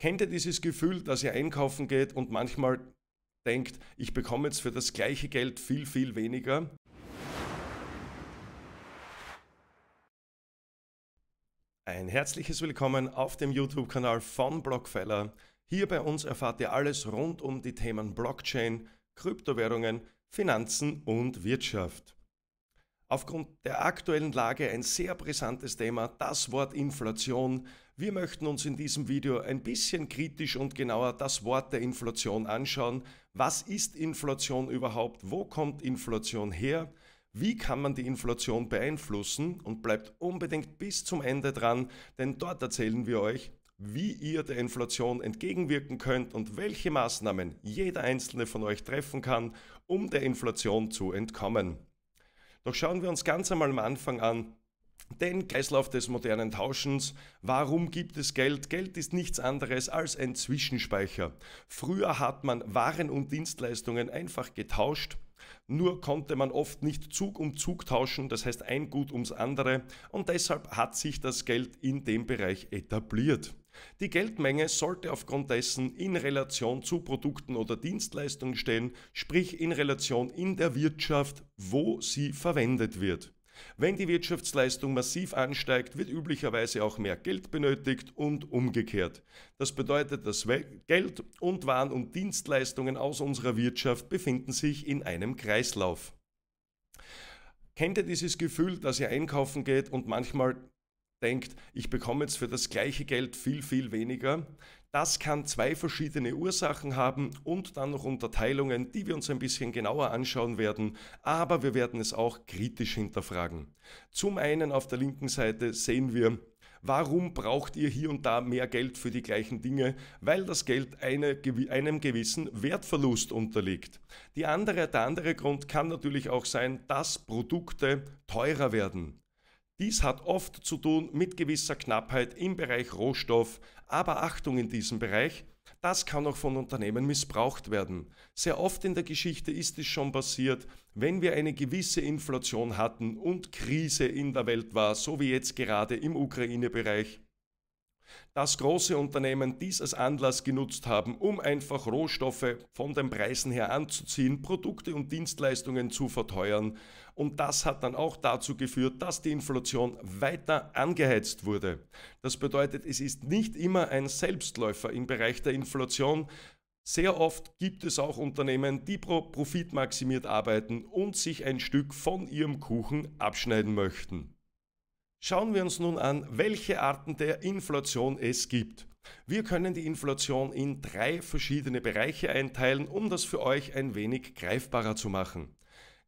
Kennt ihr dieses Gefühl, dass ihr einkaufen geht und manchmal denkt, ich bekomme jetzt für das gleiche Geld viel, viel weniger? Ein herzliches Willkommen auf dem YouTube-Kanal von Blockfeller. Hier bei uns erfahrt ihr alles rund um die Themen Blockchain, Kryptowährungen, Finanzen und Wirtschaft. Aufgrund der aktuellen Lage ein sehr brisantes Thema, das Wort Inflation. Wir möchten uns in diesem Video ein bisschen kritisch und genauer das Wort der Inflation anschauen. Was ist Inflation überhaupt? Wo kommt Inflation her? Wie kann man die Inflation beeinflussen? Und bleibt unbedingt bis zum Ende dran, denn dort erzählen wir euch, wie ihr der Inflation entgegenwirken könnt und welche Maßnahmen jeder einzelne von euch treffen kann, um der Inflation zu entkommen. Doch schauen wir uns ganz einmal am Anfang an, den Kreislauf des modernen Tauschens. Warum gibt es Geld? Geld ist nichts anderes als ein Zwischenspeicher. Früher hat man Waren und Dienstleistungen einfach getauscht. Nur konnte man oft nicht Zug um Zug tauschen, das heißt ein Gut ums andere, und deshalb hat sich das Geld in dem Bereich etabliert. Die Geldmenge sollte aufgrund dessen in Relation zu Produkten oder Dienstleistungen stehen, sprich in Relation in der Wirtschaft, wo sie verwendet wird. Wenn die Wirtschaftsleistung massiv ansteigt, wird üblicherweise auch mehr Geld benötigt und umgekehrt. Das bedeutet, dass Geld und Waren und Dienstleistungen aus unserer Wirtschaft befinden sich in einem Kreislauf. Kennt ihr dieses Gefühl, dass ihr einkaufen geht und manchmal denkt, ich bekomme jetzt für das gleiche Geld viel, viel weniger. Das kann zwei verschiedene Ursachen haben und dann noch Unterteilungen, die wir uns ein bisschen genauer anschauen werden, aber wir werden es auch kritisch hinterfragen. Zum einen auf der linken Seite sehen wir, Warum braucht ihr hier und da mehr Geld für die gleichen Dinge? Weil das Geld eine, einem gewissen Wertverlust unterliegt. Die andere, der andere Grund kann natürlich auch sein, dass Produkte teurer werden. Dies hat oft zu tun mit gewisser Knappheit im Bereich Rohstoff, aber Achtung in diesem Bereich, das kann auch von Unternehmen missbraucht werden. Sehr oft in der Geschichte ist es schon passiert, wenn wir eine gewisse Inflation hatten und Krise in der Welt war, so wie jetzt gerade im Ukraine-Bereich, dass große Unternehmen dies als Anlass genutzt haben, um einfach Rohstoffe von den Preisen her anzuziehen, Produkte und Dienstleistungen zu verteuern. Und das hat dann auch dazu geführt, dass die Inflation weiter angeheizt wurde. Das bedeutet, es ist nicht immer ein Selbstläufer im Bereich der Inflation, sehr oft gibt es auch Unternehmen, die profitmaximiert arbeiten und sich ein Stück von ihrem Kuchen abschneiden möchten. Schauen wir uns nun an, welche Arten der Inflation es gibt. Wir können die Inflation in drei verschiedene Bereiche einteilen, um das für euch ein wenig greifbarer zu machen.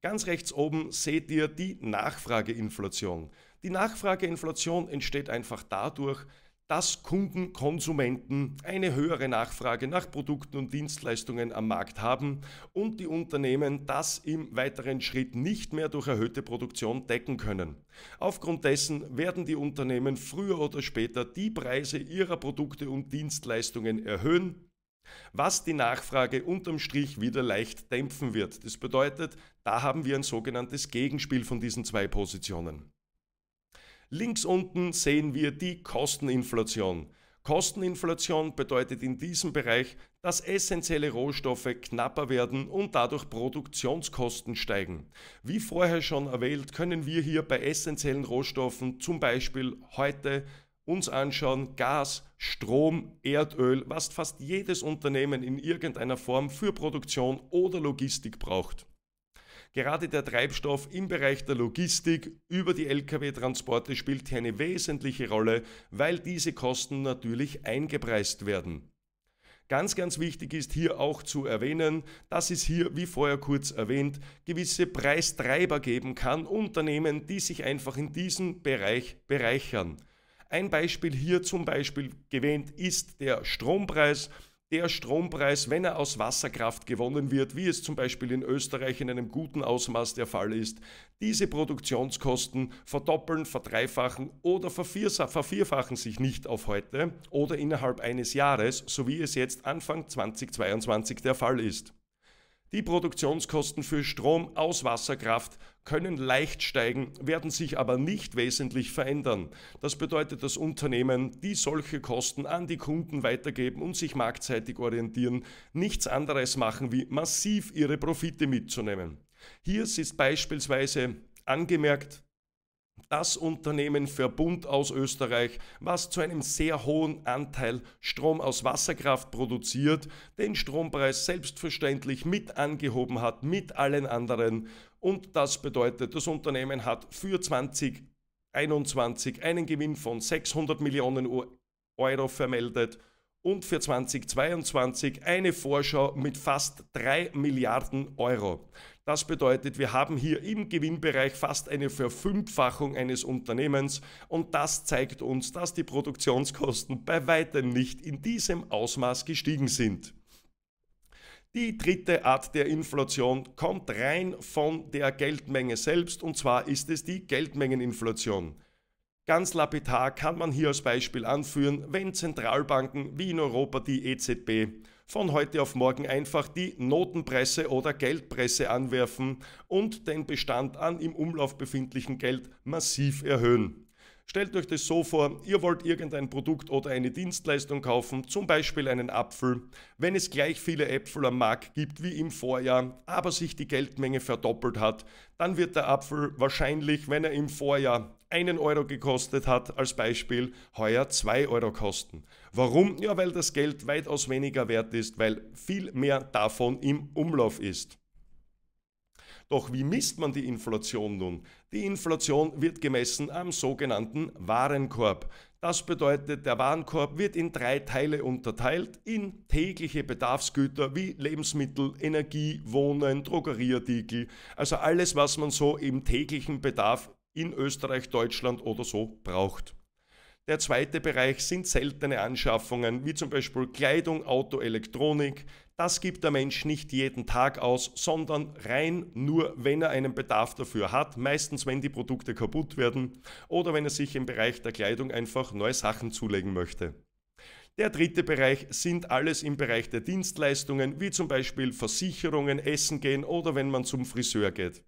Ganz rechts oben seht ihr die Nachfrageinflation. Die Nachfrageinflation entsteht einfach dadurch, dass Kunden, Konsumenten eine höhere Nachfrage nach Produkten und Dienstleistungen am Markt haben und die Unternehmen das im weiteren Schritt nicht mehr durch erhöhte Produktion decken können. Aufgrund dessen werden die Unternehmen früher oder später die Preise ihrer Produkte und Dienstleistungen erhöhen, was die Nachfrage unterm Strich wieder leicht dämpfen wird. Das bedeutet, da haben wir ein sogenanntes Gegenspiel von diesen zwei Positionen. Links unten sehen wir die Kosteninflation. Kosteninflation bedeutet in diesem Bereich, dass essentielle Rohstoffe knapper werden und dadurch Produktionskosten steigen. Wie vorher schon erwähnt, können wir hier bei essentiellen Rohstoffen zum Beispiel heute uns anschauen, Gas, Strom, Erdöl, was fast jedes Unternehmen in irgendeiner Form für Produktion oder Logistik braucht. Gerade der Treibstoff im Bereich der Logistik über die Lkw-Transporte spielt hier eine wesentliche Rolle, weil diese Kosten natürlich eingepreist werden. Ganz, ganz wichtig ist hier auch zu erwähnen, dass es hier, wie vorher kurz erwähnt, gewisse Preistreiber geben kann, Unternehmen, die sich einfach in diesem Bereich bereichern. Ein Beispiel hier zum Beispiel gewähnt ist der Strompreis der Strompreis, wenn er aus Wasserkraft gewonnen wird, wie es zum Beispiel in Österreich in einem guten Ausmaß der Fall ist, diese Produktionskosten verdoppeln, verdreifachen oder vervierfachen sich nicht auf heute oder innerhalb eines Jahres, so wie es jetzt Anfang 2022 der Fall ist. Die Produktionskosten für Strom aus Wasserkraft können leicht steigen, werden sich aber nicht wesentlich verändern. Das bedeutet, dass Unternehmen, die solche Kosten an die Kunden weitergeben und sich marktseitig orientieren, nichts anderes machen, wie massiv ihre Profite mitzunehmen. Hier ist beispielsweise angemerkt, das Unternehmen Verbund aus Österreich, was zu einem sehr hohen Anteil Strom aus Wasserkraft produziert, den Strompreis selbstverständlich mit angehoben hat mit allen anderen. Und das bedeutet, das Unternehmen hat für 2021 einen Gewinn von 600 Millionen Euro vermeldet und für 2022 eine Vorschau mit fast 3 Milliarden Euro. Das bedeutet, wir haben hier im Gewinnbereich fast eine Verfünffachung eines Unternehmens und das zeigt uns, dass die Produktionskosten bei weitem nicht in diesem Ausmaß gestiegen sind. Die dritte Art der Inflation kommt rein von der Geldmenge selbst und zwar ist es die Geldmengeninflation. Ganz lapidar kann man hier als Beispiel anführen, wenn Zentralbanken wie in Europa die EZB von heute auf morgen einfach die Notenpresse oder Geldpresse anwerfen und den Bestand an im Umlauf befindlichen Geld massiv erhöhen. Stellt euch das so vor, ihr wollt irgendein Produkt oder eine Dienstleistung kaufen, zum Beispiel einen Apfel. Wenn es gleich viele Äpfel am Markt gibt wie im Vorjahr, aber sich die Geldmenge verdoppelt hat, dann wird der Apfel wahrscheinlich, wenn er im Vorjahr einen Euro gekostet hat, als Beispiel, heuer zwei Euro kosten. Warum? Ja, weil das Geld weitaus weniger wert ist, weil viel mehr davon im Umlauf ist. Doch wie misst man die Inflation nun? Die Inflation wird gemessen am sogenannten Warenkorb. Das bedeutet, der Warenkorb wird in drei Teile unterteilt in tägliche Bedarfsgüter wie Lebensmittel, Energie, Wohnen, Drogerieartikel, also alles, was man so im täglichen Bedarf in Österreich, Deutschland oder so braucht. Der zweite Bereich sind seltene Anschaffungen, wie zum Beispiel Kleidung, Auto, Elektronik. Das gibt der Mensch nicht jeden Tag aus, sondern rein nur, wenn er einen Bedarf dafür hat, meistens wenn die Produkte kaputt werden oder wenn er sich im Bereich der Kleidung einfach neue Sachen zulegen möchte. Der dritte Bereich sind alles im Bereich der Dienstleistungen, wie zum Beispiel Versicherungen, Essen gehen oder wenn man zum Friseur geht.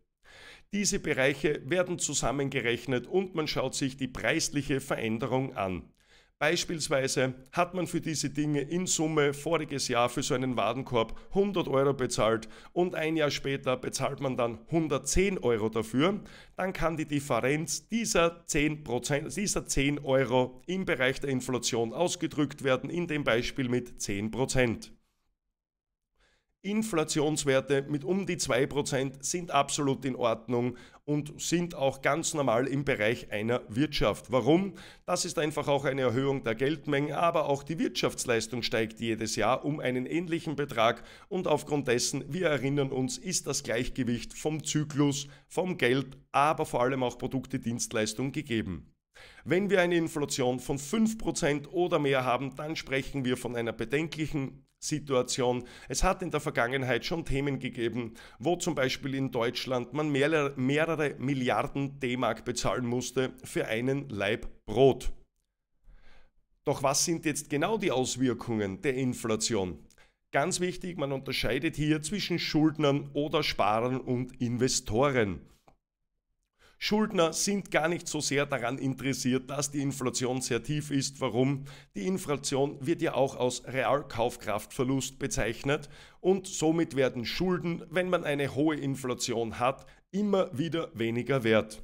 Diese Bereiche werden zusammengerechnet und man schaut sich die preisliche Veränderung an. Beispielsweise hat man für diese Dinge in Summe voriges Jahr für so einen Wadenkorb 100 Euro bezahlt und ein Jahr später bezahlt man dann 110 Euro dafür, dann kann die Differenz dieser 10, dieser 10 Euro im Bereich der Inflation ausgedrückt werden, in dem Beispiel mit 10 Prozent. Inflationswerte mit um die 2% sind absolut in Ordnung und sind auch ganz normal im Bereich einer Wirtschaft. Warum? Das ist einfach auch eine Erhöhung der Geldmengen, aber auch die Wirtschaftsleistung steigt jedes Jahr um einen ähnlichen Betrag und aufgrund dessen, wir erinnern uns, ist das Gleichgewicht vom Zyklus, vom Geld, aber vor allem auch Produkte, Dienstleistung gegeben. Wenn wir eine Inflation von 5% oder mehr haben, dann sprechen wir von einer bedenklichen Situation. Es hat in der Vergangenheit schon Themen gegeben, wo zum Beispiel in Deutschland man mehrere, mehrere Milliarden D-Mark bezahlen musste für einen Leib Brot. Doch was sind jetzt genau die Auswirkungen der Inflation? Ganz wichtig, man unterscheidet hier zwischen Schuldnern oder Sparern und Investoren. Schuldner sind gar nicht so sehr daran interessiert, dass die Inflation sehr tief ist. Warum? Die Inflation wird ja auch aus Realkaufkraftverlust bezeichnet und somit werden Schulden, wenn man eine hohe Inflation hat, immer wieder weniger wert.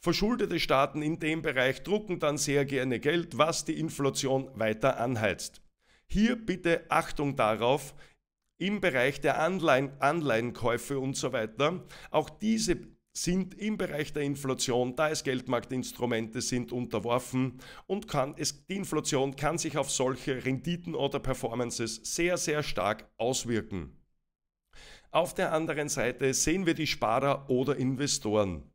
Verschuldete Staaten in dem Bereich drucken dann sehr gerne Geld, was die Inflation weiter anheizt. Hier bitte Achtung darauf, im Bereich der Anleihen, Anleihenkäufe und so weiter, auch diese sind im Bereich der Inflation, da es Geldmarktinstrumente sind, unterworfen und kann es, die Inflation kann sich auf solche Renditen oder Performances sehr, sehr stark auswirken. Auf der anderen Seite sehen wir die Sparer oder Investoren.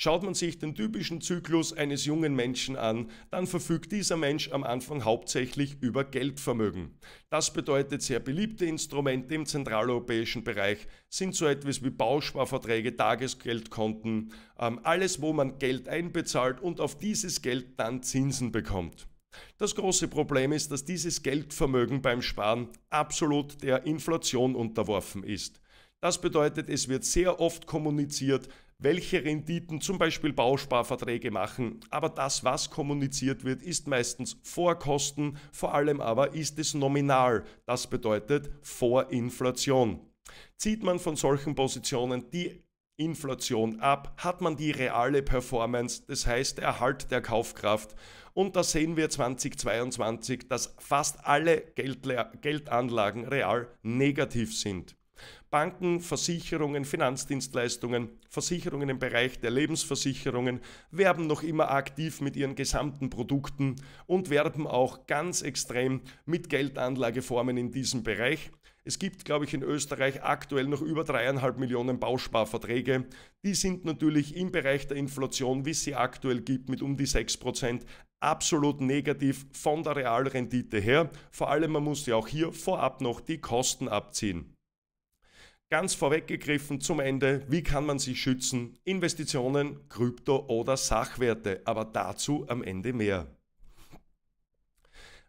Schaut man sich den typischen Zyklus eines jungen Menschen an, dann verfügt dieser Mensch am Anfang hauptsächlich über Geldvermögen. Das bedeutet, sehr beliebte Instrumente im zentraleuropäischen Bereich sind so etwas wie Bausparverträge, Tagesgeldkonten, ähm, alles, wo man Geld einbezahlt und auf dieses Geld dann Zinsen bekommt. Das große Problem ist, dass dieses Geldvermögen beim Sparen absolut der Inflation unterworfen ist. Das bedeutet, es wird sehr oft kommuniziert, welche Renditen zum Beispiel Bausparverträge machen. Aber das, was kommuniziert wird, ist meistens vor Kosten, vor allem aber ist es nominal. Das bedeutet vor Inflation. Zieht man von solchen Positionen die Inflation ab, hat man die reale Performance, das heißt Erhalt der Kaufkraft. Und da sehen wir 2022, dass fast alle Geldanlagen real negativ sind. Banken, Versicherungen, Finanzdienstleistungen, Versicherungen im Bereich der Lebensversicherungen werben noch immer aktiv mit ihren gesamten Produkten und werben auch ganz extrem mit Geldanlageformen in diesem Bereich. Es gibt, glaube ich, in Österreich aktuell noch über dreieinhalb Millionen Bausparverträge. Die sind natürlich im Bereich der Inflation, wie es sie aktuell gibt, mit um die 6% absolut negativ von der Realrendite her. Vor allem, man muss ja auch hier vorab noch die Kosten abziehen. Ganz vorweggegriffen zum Ende, wie kann man sich schützen? Investitionen, Krypto oder Sachwerte, aber dazu am Ende mehr.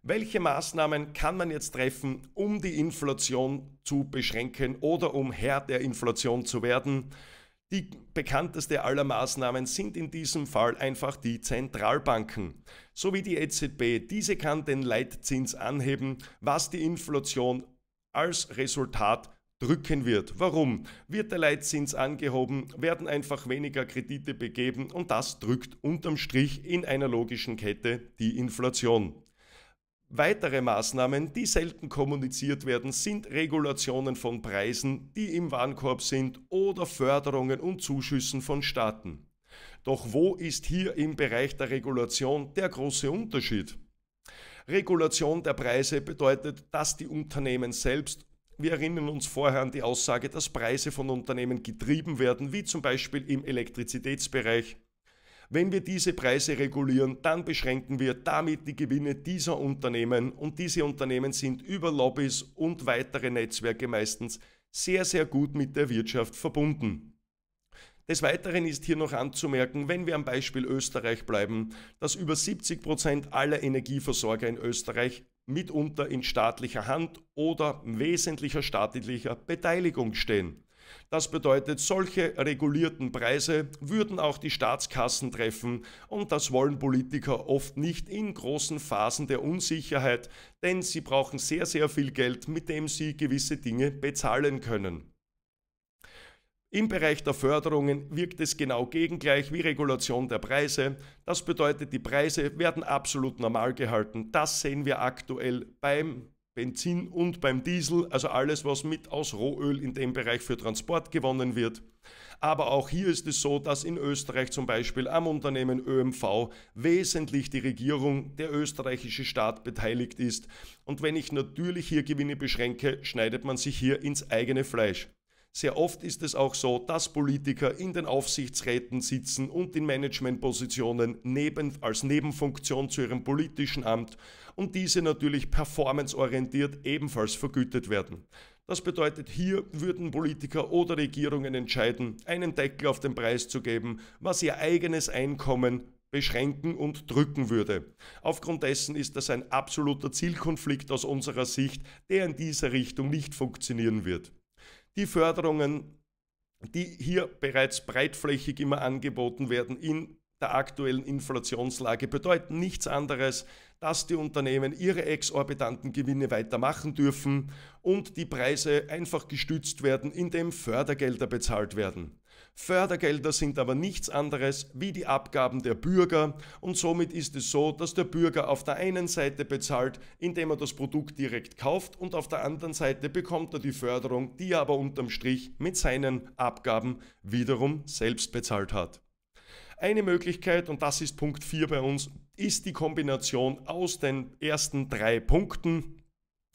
Welche Maßnahmen kann man jetzt treffen, um die Inflation zu beschränken oder um Herr der Inflation zu werden? Die bekannteste aller Maßnahmen sind in diesem Fall einfach die Zentralbanken, sowie die EZB. Diese kann den Leitzins anheben, was die Inflation als Resultat drücken wird. Warum? Wird der Leitzins angehoben, werden einfach weniger Kredite begeben und das drückt unterm Strich in einer logischen Kette die Inflation. Weitere Maßnahmen, die selten kommuniziert werden, sind Regulationen von Preisen, die im Warenkorb sind, oder Förderungen und Zuschüssen von Staaten. Doch wo ist hier im Bereich der Regulation der große Unterschied? Regulation der Preise bedeutet, dass die Unternehmen selbst wir erinnern uns vorher an die Aussage, dass Preise von Unternehmen getrieben werden, wie zum Beispiel im Elektrizitätsbereich. Wenn wir diese Preise regulieren, dann beschränken wir damit die Gewinne dieser Unternehmen und diese Unternehmen sind über Lobbys und weitere Netzwerke meistens sehr, sehr gut mit der Wirtschaft verbunden. Des Weiteren ist hier noch anzumerken, wenn wir am Beispiel Österreich bleiben, dass über 70% Prozent aller Energieversorger in Österreich mitunter in staatlicher Hand oder wesentlicher staatlicher Beteiligung stehen. Das bedeutet, solche regulierten Preise würden auch die Staatskassen treffen und das wollen Politiker oft nicht in großen Phasen der Unsicherheit, denn sie brauchen sehr, sehr viel Geld, mit dem sie gewisse Dinge bezahlen können. Im Bereich der Förderungen wirkt es genau gegengleich wie Regulation der Preise. Das bedeutet, die Preise werden absolut normal gehalten. Das sehen wir aktuell beim Benzin und beim Diesel, also alles, was mit aus Rohöl in dem Bereich für Transport gewonnen wird. Aber auch hier ist es so, dass in Österreich zum Beispiel am Unternehmen ÖMV wesentlich die Regierung, der österreichische Staat beteiligt ist. Und wenn ich natürlich hier Gewinne beschränke, schneidet man sich hier ins eigene Fleisch. Sehr oft ist es auch so, dass Politiker in den Aufsichtsräten sitzen und in Managementpositionen neben, als Nebenfunktion zu ihrem politischen Amt und diese natürlich performanceorientiert ebenfalls vergütet werden. Das bedeutet, hier würden Politiker oder Regierungen entscheiden, einen Deckel auf den Preis zu geben, was ihr eigenes Einkommen beschränken und drücken würde. Aufgrund dessen ist das ein absoluter Zielkonflikt aus unserer Sicht, der in dieser Richtung nicht funktionieren wird die Förderungen, die hier bereits breitflächig immer angeboten werden in der aktuellen Inflationslage, bedeuten nichts anderes, dass die Unternehmen ihre exorbitanten Gewinne weitermachen dürfen und die Preise einfach gestützt werden, indem Fördergelder bezahlt werden. Fördergelder sind aber nichts anderes wie die Abgaben der Bürger und somit ist es so, dass der Bürger auf der einen Seite bezahlt, indem er das Produkt direkt kauft und auf der anderen Seite bekommt er die Förderung, die er aber unterm Strich mit seinen Abgaben wiederum selbst bezahlt hat. Eine Möglichkeit, und das ist Punkt 4 bei uns, ist die Kombination aus den ersten drei Punkten,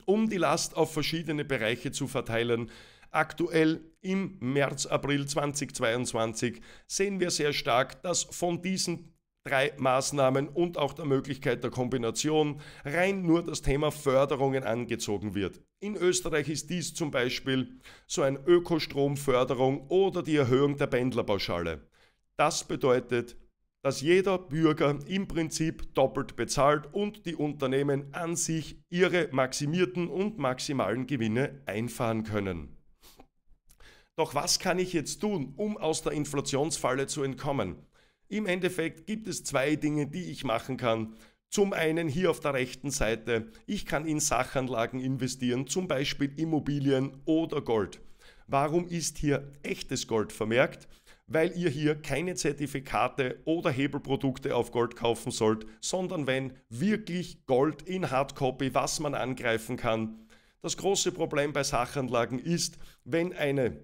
um die Last auf verschiedene Bereiche zu verteilen, Aktuell im März, April 2022 sehen wir sehr stark, dass von diesen drei Maßnahmen und auch der Möglichkeit der Kombination rein nur das Thema Förderungen angezogen wird. In Österreich ist dies zum Beispiel so eine Ökostromförderung oder die Erhöhung der Pendlerpauschale. Das bedeutet, dass jeder Bürger im Prinzip doppelt bezahlt und die Unternehmen an sich ihre maximierten und maximalen Gewinne einfahren können. Doch was kann ich jetzt tun, um aus der Inflationsfalle zu entkommen? Im Endeffekt gibt es zwei Dinge, die ich machen kann. Zum einen hier auf der rechten Seite, ich kann in Sachanlagen investieren, zum Beispiel Immobilien oder Gold. Warum ist hier echtes Gold vermerkt? Weil ihr hier keine Zertifikate oder Hebelprodukte auf Gold kaufen sollt, sondern wenn wirklich Gold in Hardcopy, was man angreifen kann. Das große Problem bei Sachanlagen ist, wenn eine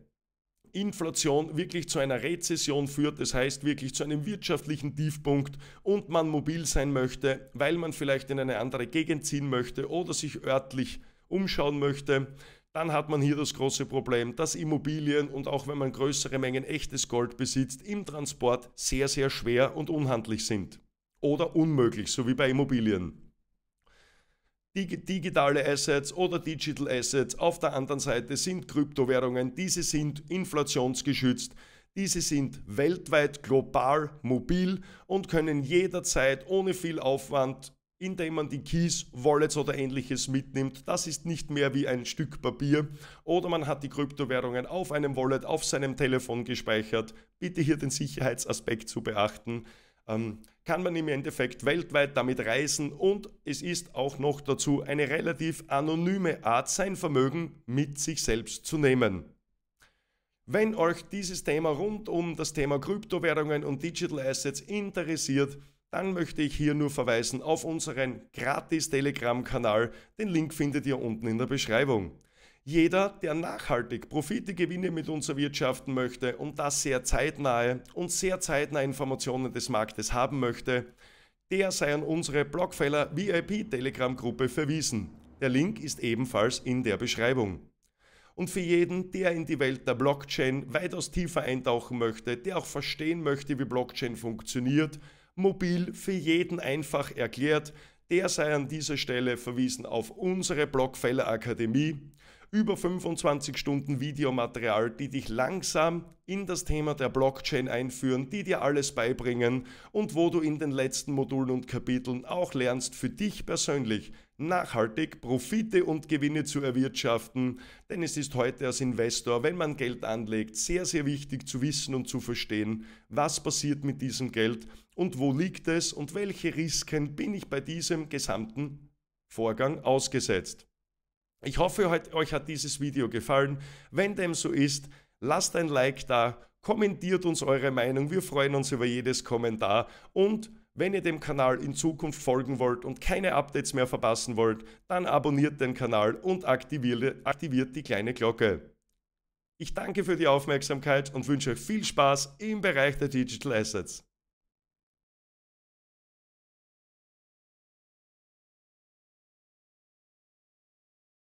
Inflation wirklich zu einer Rezession führt, das heißt wirklich zu einem wirtschaftlichen Tiefpunkt und man mobil sein möchte, weil man vielleicht in eine andere Gegend ziehen möchte oder sich örtlich umschauen möchte, dann hat man hier das große Problem, dass Immobilien und auch wenn man größere Mengen echtes Gold besitzt, im Transport sehr, sehr schwer und unhandlich sind. Oder unmöglich, so wie bei Immobilien digitale Assets oder Digital Assets. Auf der anderen Seite sind Kryptowährungen. Diese sind inflationsgeschützt. Diese sind weltweit global mobil und können jederzeit ohne viel Aufwand, indem man die Keys, Wallets oder ähnliches mitnimmt. Das ist nicht mehr wie ein Stück Papier oder man hat die Kryptowährungen auf einem Wallet, auf seinem Telefon gespeichert. Bitte hier den Sicherheitsaspekt zu beachten. Ähm, kann man im Endeffekt weltweit damit reisen und es ist auch noch dazu eine relativ anonyme Art, sein Vermögen mit sich selbst zu nehmen. Wenn euch dieses Thema rund um das Thema Kryptowährungen und Digital Assets interessiert, dann möchte ich hier nur verweisen auf unseren gratis Telegram-Kanal. Den Link findet ihr unten in der Beschreibung. Jeder, der nachhaltig Profite, Gewinne mit uns erwirtschaften möchte und das sehr zeitnahe und sehr zeitnahe Informationen des Marktes haben möchte, der sei an unsere Blockfeller VIP Telegram Gruppe verwiesen. Der Link ist ebenfalls in der Beschreibung. Und für jeden, der in die Welt der Blockchain weitaus tiefer eintauchen möchte, der auch verstehen möchte, wie Blockchain funktioniert, mobil für jeden einfach erklärt, der sei an dieser Stelle verwiesen auf unsere Blockfeller Akademie über 25 Stunden Videomaterial, die dich langsam in das Thema der Blockchain einführen, die dir alles beibringen und wo du in den letzten Modulen und Kapiteln auch lernst, für dich persönlich nachhaltig Profite und Gewinne zu erwirtschaften. Denn es ist heute als Investor, wenn man Geld anlegt, sehr, sehr wichtig zu wissen und zu verstehen, was passiert mit diesem Geld und wo liegt es und welche Risiken bin ich bei diesem gesamten Vorgang ausgesetzt. Ich hoffe, euch hat dieses Video gefallen. Wenn dem so ist, lasst ein Like da, kommentiert uns eure Meinung. Wir freuen uns über jedes Kommentar und wenn ihr dem Kanal in Zukunft folgen wollt und keine Updates mehr verpassen wollt, dann abonniert den Kanal und aktiviert, aktiviert die kleine Glocke. Ich danke für die Aufmerksamkeit und wünsche euch viel Spaß im Bereich der Digital Assets.